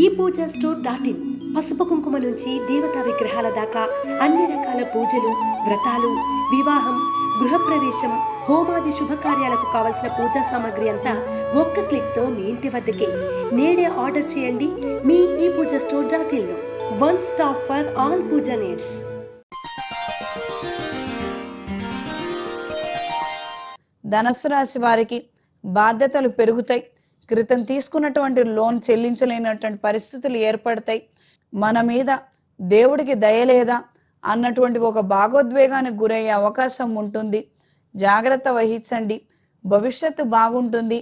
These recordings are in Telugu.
ఈ పూజ స్టోర్ డాట్ ఇన్ పసుపు కుంకుమ నుంచి దేవతా విగ్రహాల దాకా అన్ని రకాల పూజలు వ్రతాలు వివాహం గృహప్రవేశం హోమాది శుభకార్యాలకు కావలసిన పూజా సామాగ్రి అంతా ఒక్క క్లిక్తో మీ ఇంటి వద్దకే నేడే ఆర్డర్ చేయండి మీ ఈ పూజ స్టోర్ డాట్ ఇన్లో one stop for all puja needs ధనస్సు రాశి వారికి బాధ్యతలు పెరుగుతాయి క్రితం తీసుకున్నటువంటి లోన్ చెల్లించలేనటువంటి పరిస్థితులు ఏర్పడతాయి మన మీద దేవుడికి దయలేదా అన్నటువంటి ఒక భాగోద్వేగానికి గురయ్యే అవకాశం ఉంటుంది జాగ్రత్త వహించండి భవిష్యత్తు బాగుంటుంది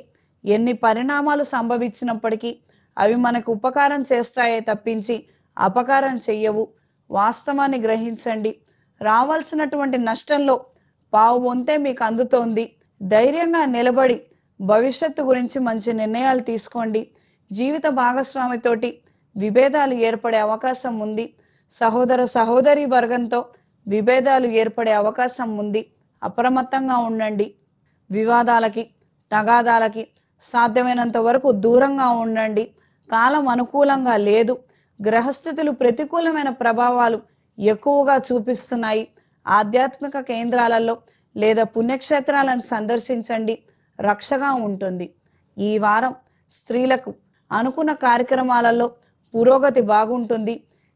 ఎన్ని పరిణామాలు సంభవించినప్పటికీ అవి మనకు ఉపకారం చేస్తాయే తప్పించి అపకారం చెయ్యవు వాస్తవాన్ని గ్రహించండి రావాల్సినటువంటి నష్టంలో పావు వంతే మీకు అందుతోంది ధైర్యంగా నిలబడి భవిష్యత్తు గురించి మంచి నిర్ణయాలు తీసుకోండి జీవిత భాగస్వామితోటి విభేదాలు ఏర్పడే అవకాశం ఉంది సహోదర సహోదరి వర్గంతో విభేదాలు ఏర్పడే అవకాశం ఉంది అప్రమత్తంగా ఉండండి వివాదాలకి తగాదాలకి సాధ్యమైనంత వరకు దూరంగా ఉండండి కాలం అనుకూలంగా లేదు గ్రహస్థితులు ప్రతికూలమైన ప్రభావాలు ఎక్కువగా చూపిస్తున్నాయి ఆధ్యాత్మిక కేంద్రాలలో లేదా పుణ్యక్షేత్రాలను సందర్శించండి రక్షగా ఉంటుంది ఈ వారం స్త్రీలకు అనుకున్న కార్యక్రమాలలో పురోగతి బాగుంటుంది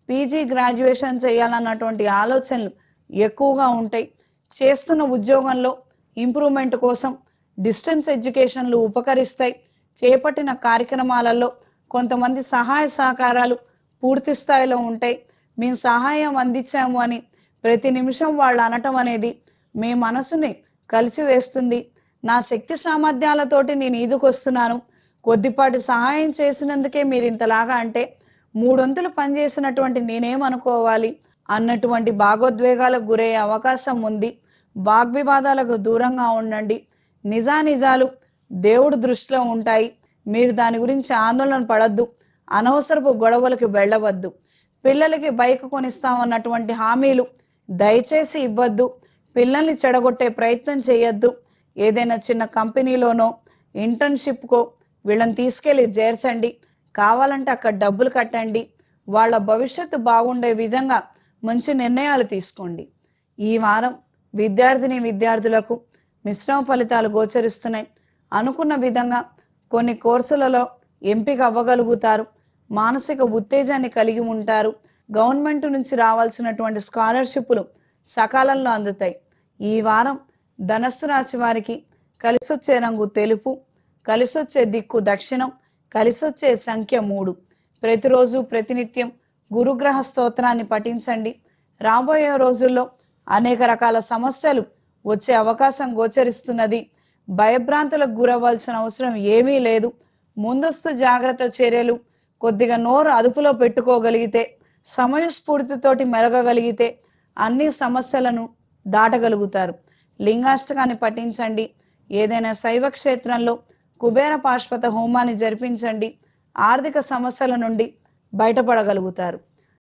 పీజీ గ్రాడ్యుయేషన్ చేయాలన్నటువంటి ఆలోచనలు ఎక్కువగా ఉంటాయి చేస్తున్న ఉద్యోగంలో ఇంప్రూవ్మెంట్ కోసం డిస్టెన్స్ ఎడ్యుకేషన్లు ఉపకరిస్తాయి చేపట్టిన కార్యక్రమాలలో కొంతమంది సహాయ సహకారాలు పూర్తి స్థాయిలో ఉంటాయి మేము సహాయం అందించాము అని ప్రతి నిమిషం వాళ్ళు అనటం అనేది మీ మనసుని కలిసివేస్తుంది నా శక్తి సామర్థ్యాలతోటి నేను ఈదుకొస్తున్నాను కొద్దిపాటి సహాయం చేసినందుకే మీరు ఇంతలాగా అంటే మూడొంతులు పనిచేసినటువంటి నేనేమనుకోవాలి అన్నటువంటి భాగోద్వేగాలకు గురయ్యే అవకాశం ఉంది వాగ్వివాదాలకు దూరంగా ఉండండి నిజానిజాలు దేవుడు దృష్టిలో ఉంటాయి మీరు దాని గురించి ఆందోళన పడద్దు అనవసరపు గొడవలకు వెళ్ళవద్దు పిల్లలకి బైక్ కొనిస్తామన్నటువంటి హామీలు దయచేసి ఇవ్వద్దు పిల్లల్ని చెడగొట్టే ప్రయత్నం చేయొద్దు ఏదైనా చిన్న కంపెనీలోనో ఇంటర్న్షిప్కో వీళ్ళని తీసుకెళ్ళి చేర్చండి కావాలంటే అక్కడ డబ్బులు కట్టండి వాళ్ళ భవిష్యత్తు బాగుండే విధంగా మంచి నిర్ణయాలు తీసుకోండి ఈ వారం విద్యార్థిని విద్యార్థులకు మిశ్రమ ఫలితాలు గోచరిస్తున్నాయి అనుకున్న విధంగా కొన్ని కోర్సులలో ఎంపిక అవ్వగలుగుతారు మానసిక ఉత్తేజాన్ని కలిగి ఉంటారు గవర్నమెంట్ నుంచి రావాల్సినటువంటి స్కాలర్షిప్లు సకాలంలో అందుతాయి ఈ వారం ధనస్సు రాశి వారికి కలిసొచ్చే రంగు తెలుపు కలిసొచ్చే దిక్కు దక్షిణం కలిసొచ్చే సంఖ్య మూడు ప్రతిరోజు ప్రతినిత్యం గురుగ్రహ స్తోత్రాన్ని పఠించండి రాబోయే రోజుల్లో అనేక రకాల సమస్యలు వచ్చే అవకాశం గోచరిస్తున్నది భయభ్రాంతులకు గురవ్వాల్సిన అవసరం ఏమీ లేదు ముందస్తు జాగ్రత్త చర్యలు కొద్దిగా నోరు అదుపులో పెట్టుకోగలిగితే సమయస్ఫూర్తితోటి మెరగగలిగితే అన్ని సమస్యలను దాటగలుగుతారు లింగాష్టకాన్ని పఠించండి ఏదైనా శైవ క్షేత్రంలో కుబేర పాశ్వత హోమాన్ని జరిపించండి ఆర్థిక సమస్యల నుండి బయటపడగలుగుతారు